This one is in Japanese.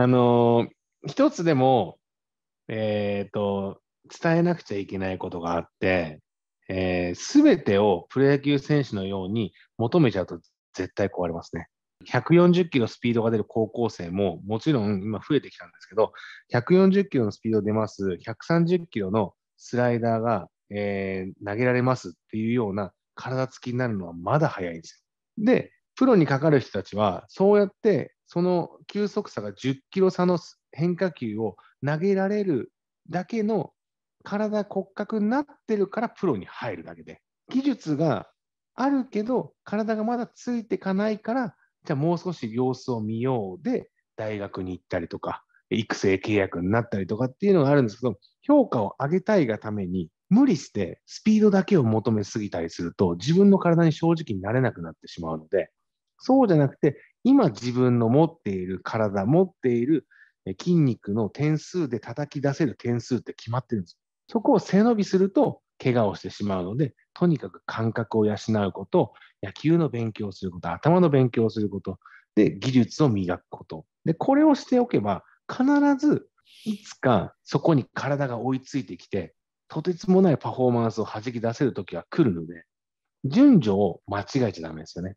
あの一つでも、えっ、ー、と、伝えなくちゃいけないことがあって、す、えー、べ、てをプロ野球選手のように求めちゃうと絶対壊れますね。140キロスピードが出る高校生ももちろん今増えてきたんですけど、140キロのスピード出ます、130キロのスライダーが、えー、投げられますっていうような体つきになるのはまだ早いんですよ。で、プロにかかる人たちは、そうやって、その球速差が10キロ差の変化球を投げられるだけの体骨格になってるからプロに入るだけで。技術があるけど、体がまだついていかないから、じゃあもう少し様子を見ようで、大学に行ったりとか、育成契約になったりとかっていうのがあるんですけど、評価を上げたいがために、無理してスピードだけを求めすぎたりすると、自分の体に正直になれなくなってしまうので、そうじゃなくて、今自分の持っている体、持っている筋肉の点数で叩き出せる点数って決まってるんです。そこを背伸びすると怪我をしてしまうので、とにかく感覚を養うこと、野球の勉強をすること、頭の勉強をすること、で、技術を磨くこと。で、これをしておけば、必ずいつかそこに体が追いついてきて、とてつもないパフォーマンスを弾き出せる時が来るので、順序を間違えちゃダメですよね。